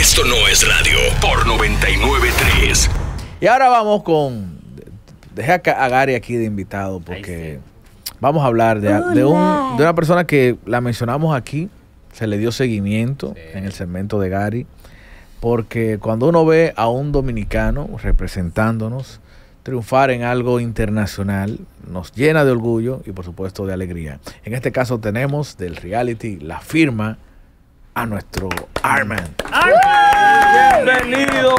Esto no es radio por 993. Y ahora vamos con. Deja a Gary aquí de invitado porque vamos a hablar de, una persona que la mencionamos aquí. Se le dio seguimiento en el segmento de Gary. Porque cuando uno ve a un dominicano representándonos, triunfar en algo internacional nos llena de orgullo y por supuesto de alegría. En este caso tenemos del reality La Firma a nuestro Arman. ¡Bienvenido!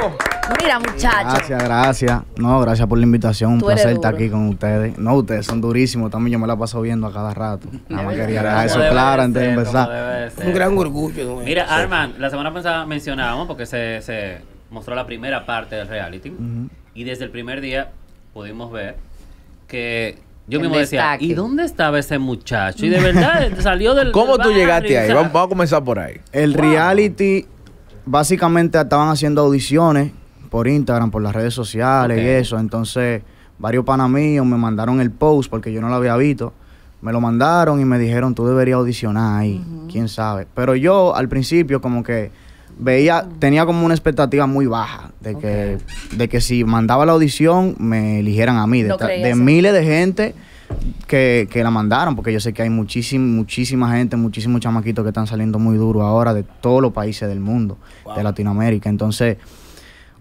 Mira, muchachos. Gracias, gracias. No, gracias por la invitación. Un placer estar aquí con ustedes. No, ustedes son durísimos. También yo me la paso viendo a cada rato. Nada más quería dejar eso claro antes de empezar. Un gran orgullo. Mira, Arman, la semana pasada mencionábamos, porque se, mostró la primera parte del reality. Y desde el primer día pudimos ver que yo mismo decía, ¿y dónde estaba ese muchacho? Y de verdad salió del. ¿Cómo tú llegaste ahí? Vamos, a comenzar por ahí. El reality, básicamente estaban haciendo audiciones por Instagram, por las redes sociales y eso. Entonces, varios panamíos me mandaron el post porque yo no lo había visto. Me lo mandaron y me dijeron, tú deberías audicionar ahí, quién sabe. Pero yo al principio como que veía, tenía como una expectativa muy baja de que, de que si mandaba la audición me eligieran a mí, de, miles de gente que, la mandaron, porque yo sé que hay muchísima, gente, muchísimos chamaquitos que están saliendo muy duro ahora de todos los países del mundo, de Latinoamérica. Entonces,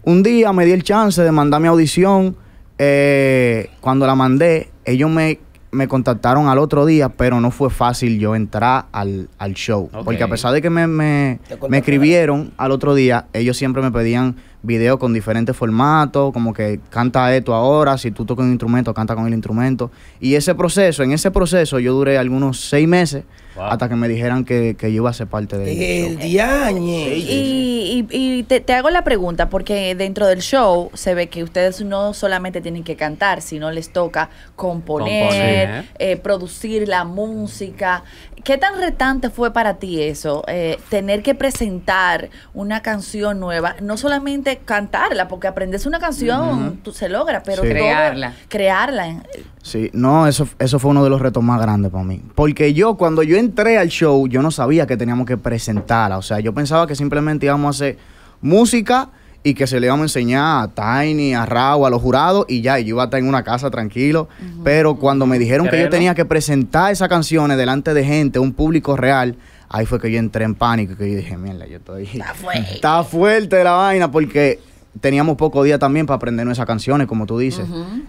un día me di el chance de mandar mi audición. Eh, cuando la mandé, ellos me me contactaron al otro día, pero no fue fácil yo entrar al, show. Porque a pesar de que me escribieron al otro día, ellos siempre me pedían video con diferentes formatos, como que canta esto ahora, si tú tocas un instrumento, canta con el instrumento. Y ese proceso, en ese proceso yo duré algunos seis meses hasta que me dijeran que, yo iba a ser parte de el Y, y, te, hago la pregunta, porque dentro del show se ve que ustedes no solamente tienen que cantar, sino les toca componer, eh, producir la música. ¿Qué tan retante fue para ti eso? Eh, tener que presentar una canción nueva, no solamente cantarla, porque aprendes una canción, tú se logra, pero crearla. crearla. Sí, no, eso, eso fue uno de los retos más grandes para mí. Porque yo, cuando yo entré al show, yo no sabía que teníamos que presentarla. O sea, yo pensaba que simplemente íbamos a hacer música y que se le íbamos a enseñar a Tiny, a Rao, a los jurados y ya, yo iba a estar en una casa tranquilo. Pero cuando me dijeron que yo tenía que presentar esas canciones delante de gente, un público real, ahí fue que yo entré en pánico, que yo dije, mierda, yo estoy... Está fuerte. Está fuerte la vaina porque teníamos poco días también para aprender nuestras canciones, como tú dices.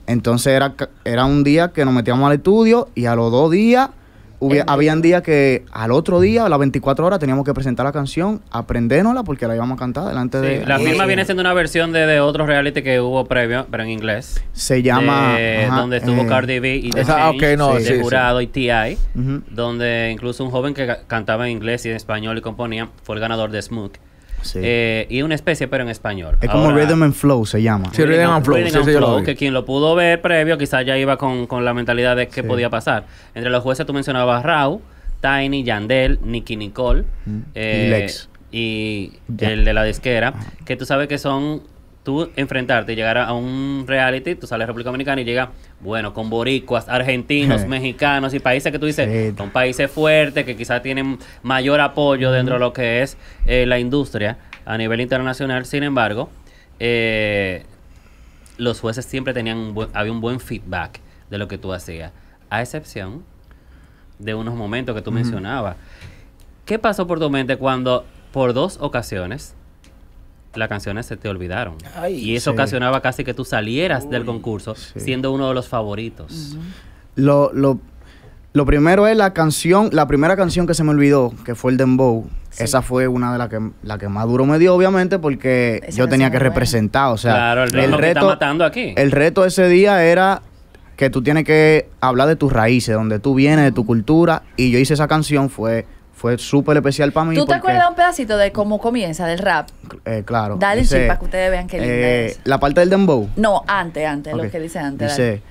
Entonces era, era un día que nos metíamos al estudio y a los dos días habían días que al otro día, a las 24 horas, teníamos que presentar la canción, aprendérnosla porque la íbamos a cantar delante de. La misma viene siendo una versión de, de otro reality que hubo previo, pero en inglés. Se llama. donde estuvo eh, Cardi B y de ah, no, de Jurado y T.I., donde incluso un joven que cantaba en inglés y en español y componía fue el ganador de Smook. Eh, y una especie, pero en español. Es como Rhythm and Flow se llama. Sí, Rhythm and Flow. que quien lo pudo ver previo quizás ya iba con, la mentalidad de qué podía pasar. Entre los jueces tú mencionabas Rau, Tiny, Yandel, Nicky Nicole. Mm. Eh, y el de la disquera. Que tú sabes que son tú enfrentarte, y llegar a, un reality, tú sales a República Dominicana y llegas, bueno, con boricuas, argentinos, mexicanos y países que tú dices, son países fuertes, que quizás tienen mayor apoyo dentro de lo que es eh, la industria a nivel internacional. Sin embargo, eh, los jueces siempre tenían había un buen feedback de lo que tú hacías, a excepción de unos momentos que tú mencionabas. ¿Qué pasó por tu mente cuando por dos ocasiones las canciones se te olvidaron. y eso ocasionaba casi que tú salieras del concurso siendo uno de los favoritos. lo, lo, lo, primero es la canción, la primera canción que se me olvidó, que fue el Dembow. Esa fue una de las que, la que más duro me dio, obviamente, porque yo tenía que representar. O sea, el, reto, aquí. El reto ese día era que tú tienes que hablar de tus raíces, de donde tú vienes, de tu cultura. Y yo hice esa canción, fue fue súper especial para mí. ¿Tú te acuerdas un pedacito de cómo comienza, del rap? Eh, claro. Dale chip para que ustedes vean qué linda eh, es. ¿La parte del dembow? No, antes, antes, lo que dice antes. Dice,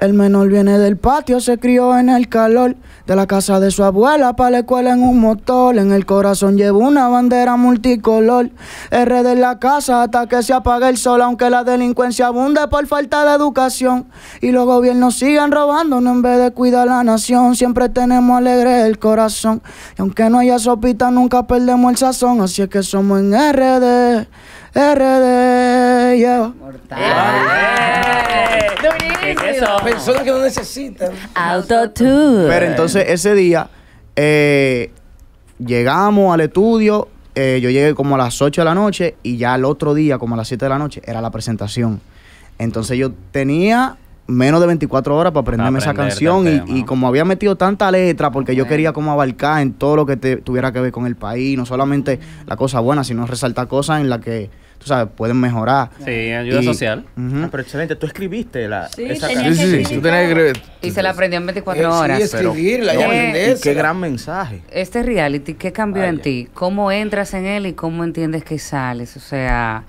el menor viene del patio, se crió en el calor de la casa de su abuela, para la escuela en un motor. En el corazón lleva una bandera multicolor. RD de la casa hasta que se apague el sol, aunque la delincuencia abunde por falta de educación. Y los gobiernos sigan robándonos en vez de cuidar a la nación. Siempre tenemos alegre el corazón. Y aunque no haya sopita, nunca perdemos el sazón. Así es que somos en RD, RD, Personas que no necesitan. Pero entonces ese día eh, llegamos al estudio. Eh, yo llegué como a las 8 de la noche y ya el otro día, como a las 7 de la noche, era la presentación. Entonces yo tenía menos de 24 horas para aprenderme esa canción y, como había metido tanta letra porque yo quería como abarcar en todo lo que tuviera que ver con el país, no solamente la cosa buena, sino resaltar cosas en las que tú sabes, pueden mejorar. Sí, ayuda social. Ah, pero excelente, tú escribiste la. Sí, sí, sí, sí, tú tenías que Y se la aprendió en 24 eh, horas. Sí, escribirla, eh, Qué gran mensaje. Este reality, ¿qué cambió en ti? ¿Cómo entras en él y cómo entiendes que sales? O sea,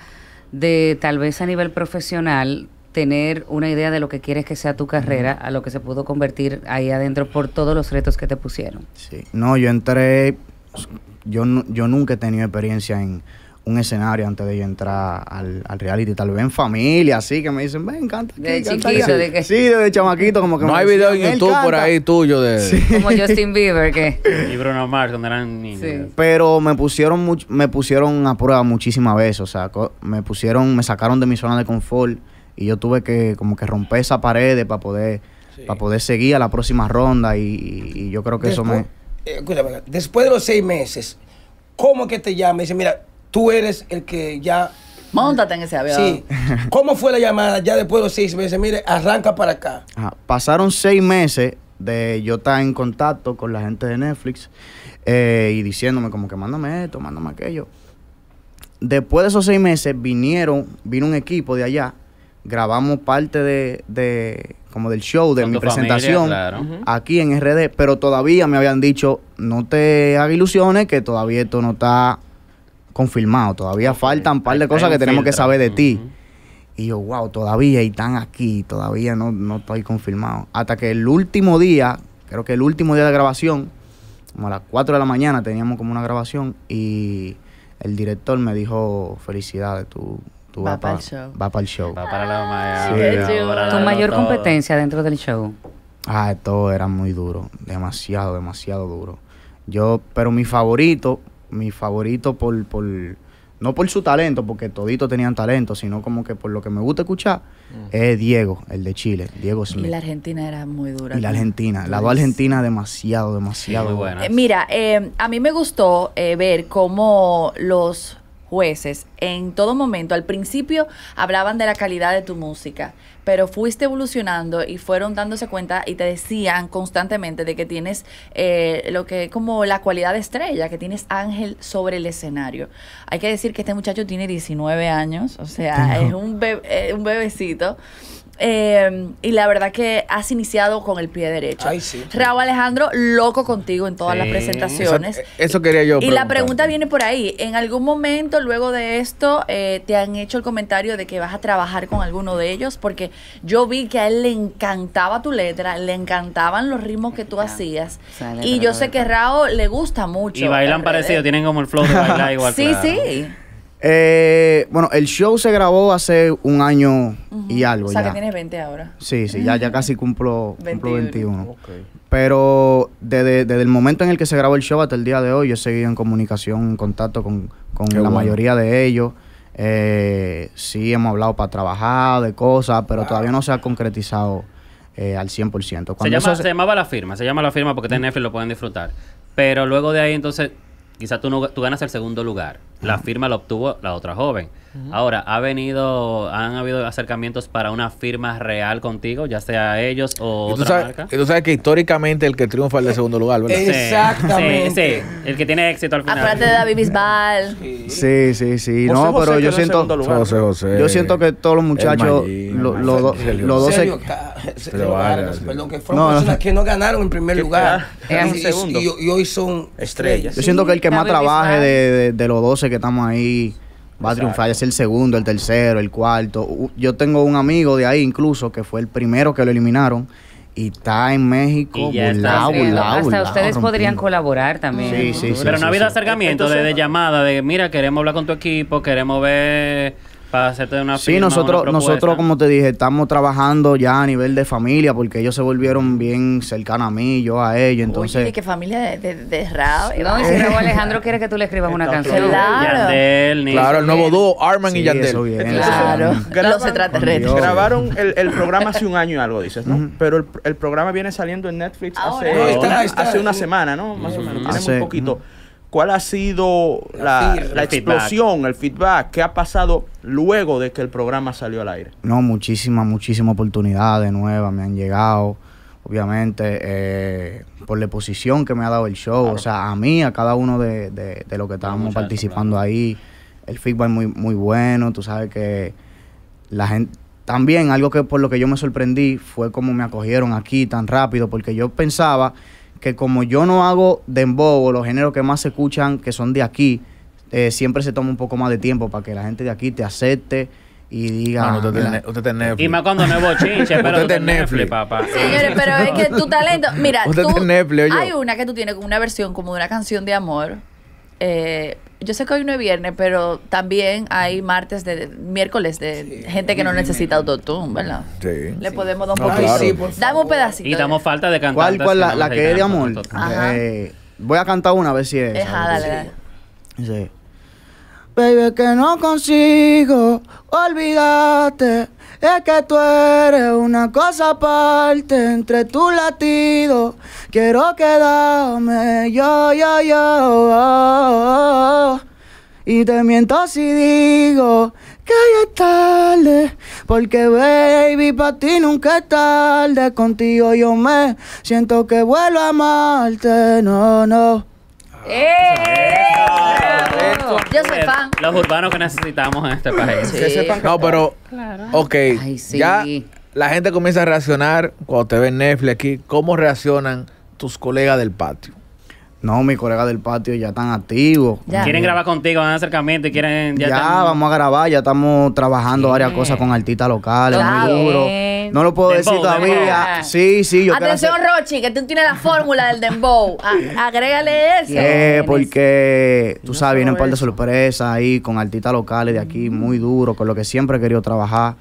de tal vez a nivel profesional tener una idea de lo que quieres que sea tu carrera, a lo que se pudo convertir ahí adentro por todos los retos que te pusieron. Sí. No, yo entré, yo, yo nunca he tenido experiencia en, un escenario antes de yo entrar al, al reality, tal vez en familia, así que me dicen, ven, canta aquí, chiquito, de que... Sí, de chamaquito, como que No hay video en YouTube por ahí tuyo de... Como Justin Bieber, que... Y Bruno Mars, cuando eran niños. Pero me pusieron, me pusieron a prueba muchísimas veces, o sea, me pusieron, me sacaron de mi zona de confort y yo tuve que como que romper esa pared para poder, para poder seguir a la próxima ronda y, y, yo creo que eso me... Eh, escúchame, después de los seis meses, ¿cómo que te llama? Dice, mira tú eres el que ya... Móntate en ese avión. Sí. ¿Cómo fue la llamada ya después de los seis meses? Mire, arranca para acá. Ah, pasaron seis meses de yo estar en contacto con la gente de Netflix eh, y diciéndome como que mándame esto, mándame aquello. Después de esos seis meses vinieron, vino un equipo de allá, grabamos parte de, como del show, de mi presentación aquí en RD, pero todavía me habían dicho, no te hagas ilusiones que todavía esto no está confirmado, todavía faltan un par de cosas que tenemos que saber de ti. Y yo, wow, todavía y están aquí, todavía no, no estoy confirmado. Hasta que el último día, creo que el último día de grabación, como a las 4 de la mañana teníamos como una grabación y el director me dijo, felicidades, tú, vas va para el show. Va para el show. la ¿Tu mayor competencia dentro del show? Ah, esto era muy duro, demasiado, demasiado duro. Yo, pero mi favorito mi favorito por, por, no por su talento, porque toditos tenían talento, sino como que por lo que me gusta escuchar, es Diego, el de Chile, Diego Smith. Y la Argentina era muy dura. Y la Argentina, la Argentina demasiado, demasiado buena. Eh, mira, eh, a mí me gustó eh, ver cómo los jueces en todo momento, al principio hablaban de la calidad de tu música, pero fuiste evolucionando y fueron dándose cuenta y te decían constantemente de que tienes eh, lo que como la cualidad de estrella, que tienes ángel sobre el escenario. Hay que decir que este muchacho tiene 19 años, o sea, es un, bebé, eh, un bebecito. Em, y la verdad que has iniciado con el pie derecho. Ay, Raúl Alejandro, loco contigo en todas las presentaciones. Eso, quería yo. Y la pregunta viene por ahí. ¿En algún momento luego de esto eh, te han hecho el comentario de que vas a trabajar con alguno de ellos? Porque yo vi que a él le encantaba tu letra, le encantaban los ritmos que tú ah, hacías. Y yo sé que Raúl le gusta mucho. Y bailan parecido, tienen como el flow de bailar igual. sí, sí. Eh, bueno, el show se grabó hace un año y algo. O sea ya. que tienes 20 ahora. Sí, sí, ya, ya casi cumplo 21. Cumplo 21. Pero desde, desde, el momento en el que se grabó el show hasta el día de hoy, yo he seguido en comunicación, en contacto con, la mayoría de ellos. Eh, sí, hemos hablado para trabajar, de cosas, pero todavía no se ha concretizado eh, al 100%. Se, se... llamaba la firma, se llama la firma porque está lo pueden disfrutar. Pero luego de ahí, entonces, quizás tú, no, tú ganas el segundo lugar la firma la obtuvo la otra joven. Ahora, ¿ha venido, han habido acercamientos para una firma real contigo, ya sea ellos o otra marca? tú sabes que históricamente el que triunfa es el de segundo lugar, ¿verdad? Exactamente. Sí, el que tiene éxito al final. Aparte de David Bisbal. Sí, sí, sí. no, pero yo siento. yo siento que todos los muchachos, los dos. perdón, que fueron no, personas que no ganaron en primer lugar. Y, hoy son estrellas. Yo siento que el que más trabaje de, de los 12 que estamos ahí va a triunfar, ya es el segundo, el tercero, el cuarto. Yo tengo un amigo de ahí incluso que fue el primero que lo eliminaron y está en México y ya Hasta ustedes podrían colaborar también. Sí, sí, sí. Pero no ha habido acercamiento de, llamada, de mira, queremos hablar con tu equipo, queremos ver para hacerte una Sí, nosotros, nosotros, como te dije, estamos trabajando ya a nivel de familia, porque ellos se volvieron bien cercanos a mí, yo a ellos. Entonces. ¿Y qué familia de, de, de rap. No, luego Alejandro quiere que tú le escribas una canción. Claro. claro, el nuevo dúo, Arman y Yandel. Eso bien, claro. se graban, Los Grabaron el, el, programa hace un año y algo, dices, ¿no? Pero el, el, programa viene saliendo en Netflix hace, hace una semana, ¿no? Más o menos. Tiene un poquito. ¿Cuál ha sido la, explosión, el feedback? ¿Qué ha pasado luego de que el programa salió al aire? No, muchísimas, muchísimas oportunidades nuevas me han llegado. Obviamente, eh, por la posición que me ha dado el show, o sea, a mí, a cada uno de, de, de los que estábamos participando ahí, el feedback muy, muy bueno. Tú sabes que la gente, también algo que por lo que yo me sorprendí fue cómo me acogieron aquí tan rápido, porque yo pensaba que como yo no hago dembow, los géneros que más se escuchan, que son de aquí, eh, siempre se toma un poco más de tiempo para que la gente de aquí te acepte y diga. Ah, usted, tiene, Y más cuando no es bochinche, pero. Usted, es Netflix, papá. Señores, pero es que tu talento. Mira, usted tú, Netflix, hay una que tú tienes como una versión como de una canción de amor. Eh, yo sé que hoy no es viernes, pero también hay martes de miércoles de gente que no necesita autotune, ¿verdad? Sí. Le podemos dar un poquito. Sí, Dame un pedacito. Y damos falta de cantar. ¿Cuál, cuál la, la que, es de amor? Eh, voy a cantar una a ver si es. Esa, Sí. Baby, que no consigo olvidarte. Es que tú eres una cosa aparte entre tu latido Quiero quedarme yo, yo, yo. Oh. Y te miento si digo que ya es tarde, porque baby, para ti nunca es tarde. Contigo yo me siento que vuelvo a amarte, no, no. ¡Eh! Yo soy Los urbanos que necesitamos en este país. No, pero. Ok. Ya la gente comienza a reaccionar cuando te ven Netflix aquí. ¿Cómo reaccionan tus colegas del patio? No, mis colegas del patio ya están activos. Quieren grabar contigo, van acercamiento y quieren. Ya, vamos a grabar, ya estamos trabajando varias cosas con artistas locales, muy duro. No lo puedo decir todavía. Ah, sí, sí, yo Atención, Rochi, que tú tienes la fórmula del Dembow. Ah, agrégale eso. Eh, porque tú sabes, vienen un par de sorpresas ahí con artistas locales de aquí, muy mm. duro, con lo que siempre he querido trabajar.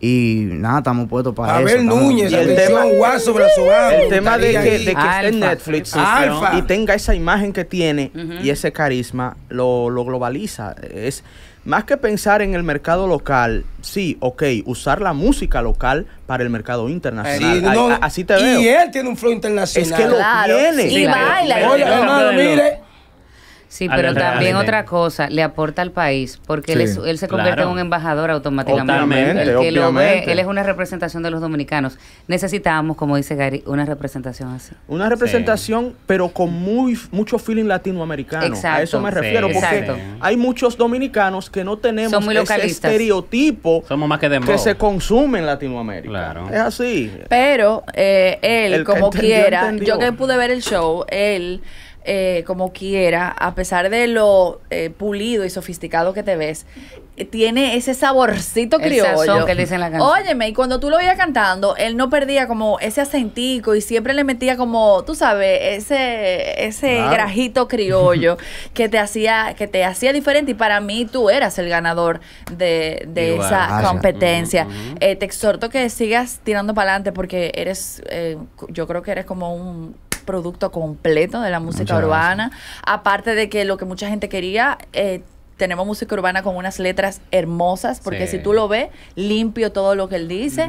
Y nada, estamos puestos para a eso. Ver, Núñez, el tema, sobre el tema de que, esté en Netflix y esa imagen que tiene y ese carisma, lo, lo globaliza. Es más que pensar en el mercado local, sí, ok, usar la música local para el mercado internacional. así te veo. Y él tiene un flow internacional. Es que lo tiene. Y baila. Oye, hermano, mire. Sí, pero también otra cosa, le aporta al país, porque él, se convierte en un embajador automáticamente. El que él es una representación de los dominicanos. Necesitamos, como dice Gary, una representación así. Una representación, pero con muy mucho feeling latinoamericano. a eso me refiero, porque hay muchos dominicanos que no tenemos ese estereotipo Somos más que, se consume en Latinoamérica. Claro. Es así. Pero eh, él, como quiera, yo que pude ver el show, él... Eh, como quiera, a pesar de lo eh, pulido y sofisticado que te ves, eh, tiene ese saborcito criollo. que le dicen la canción. Óyeme, y cuando tú lo veías cantando, él no perdía como ese acentico y siempre le metía como, tú sabes, ese, ese grajito criollo que te hacía, que te hacía diferente. Y para mí tú eras el ganador de, esa competencia. te exhorto que sigas tirando para adelante porque eres, yo creo que eres como un producto completo de la música urbana. Aparte de que lo que mucha gente quería, eh, tenemos música urbana con unas letras hermosas, porque si tú lo ves, limpio todo lo que él dice.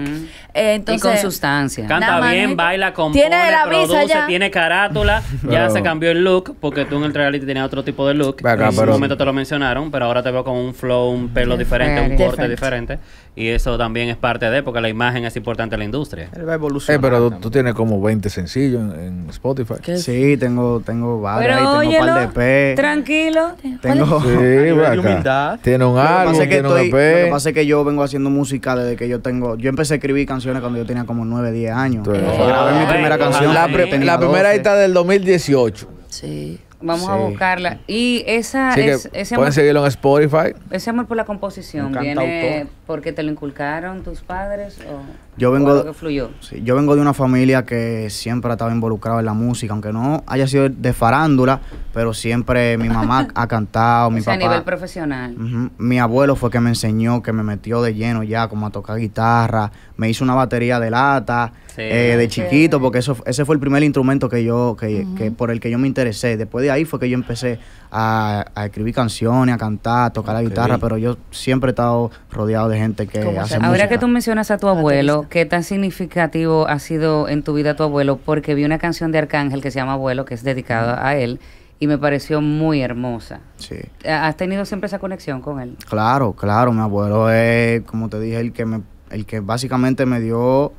Eh, entonces, y con sustancia. Canta bien, baila, compone, tiene la produce, ya? tiene carátula. ya se cambió el look, porque tú en el reality tenías otro tipo de look. en su momento te lo mencionaron, pero ahora te veo con un flow, un pelo diferente, un corte diferente. Y eso también es parte de, porque la imagen es importante en la industria. Él va evolucionando. Eh, pero tú, tienes como 20 sencillos en, Spotify. Sí, tengo, tengo varios, tengo un de Tranquilo. Tengo... humildad. Tiene un álbum, tiene un Lo que pasa es que yo vengo haciendo música desde que yo tengo... Yo empecé a escribir canciones cuando yo tenía como 9, 10 años. grabé mi primera canción. La, la primera está del 2018. Sí. Vamos a buscarla. Y esa ese amor, Pueden seguirlo en Spotify. Ese amor por la composición viene porque te lo inculcaron tus padres o yo vengo, fluyó. yo vengo de una familia que siempre ha estado involucrada en la música, aunque no haya sido de farándula, pero siempre mi mamá ha cantado, mi o a nivel profesional. Mi abuelo fue que me enseñó, que me metió de lleno ya como a tocar guitarra, me hice una batería de lata eh, de chiquito, porque eso, ese fue el primer instrumento que yo, que, que, por el que yo me interesé. Después de ahí fue que yo empecé a, escribir canciones, a cantar, a tocar la guitarra, pero yo siempre he estado rodeado de gente que hace música. Ahora que tú mencionas a tu abuelo, ¿qué tan significativo ha sido en tu vida tu abuelo? Porque vi una canción de Arcángel que se llama Abuelo, que es dedicada a él y me pareció muy hermosa. Sí. ¿Has tenido siempre esa conexión con él? Claro, claro, mi abuelo es, como te dije, el que me el que básicamente me dio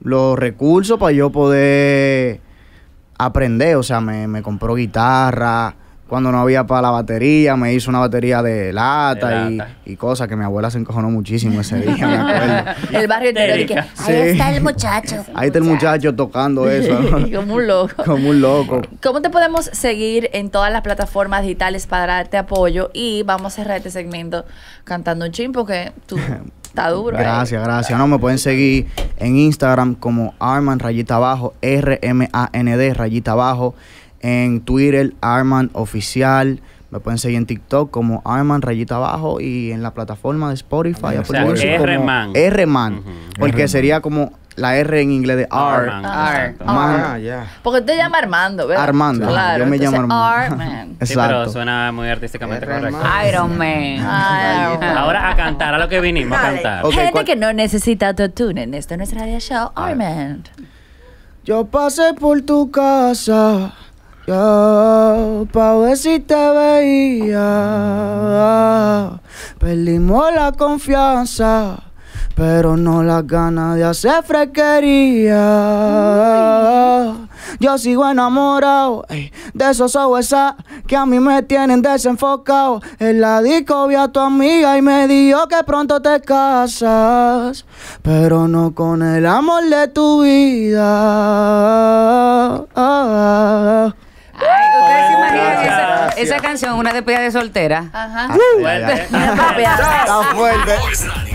los recursos para yo poder aprender. O sea, me, me compró guitarra. Cuando no había para la batería, me hizo una batería de lata, y, cosas que mi abuela se encojonó muchísimo ese día, me acuerdo. el barrio entero. ahí está el muchacho. Ahí está el muchacho tocando eso. como un loco. Como un loco. ¿Cómo te podemos seguir en todas las plataformas digitales para darte apoyo? Y vamos a cerrar este segmento cantando un chin porque tú está duro. Gracias, gracias. No, me pueden seguir en Instagram como Arman rayita abajo, R-M-A-N-D rayita abajo. En Twitter, Arman Oficial. Me pueden seguir en TikTok como Arman rayita abajo y en la plataforma de Spotify. O sea, R-Man. Porque sería como la R en inglés de R. R. Ah, Porque usted llama Armando, ¿verdad? Armando. Claro, yo me llamo Armando. Exacto. Sí, pero suena muy artísticamente correcto. Iron Man. Ahora a cantar, a lo que vinimos a cantar. Gente que no necesita autotune. en esto no es Radio Show. Armand. Yo pasé por tu casa. Yo, pa' ver si te veía, perdimos la confianza pero no las ganas de hacer fresquería. Yo sigo enamorado de esos ojos que a mí me tienen desenfocado. En la disco vi a tu amiga y me dijo que pronto te casas, pero no con el amor de tu vida. Ay, ustedes esa, canción, una despedida de soltera. Ajá. Ah, uh, Está fuerte.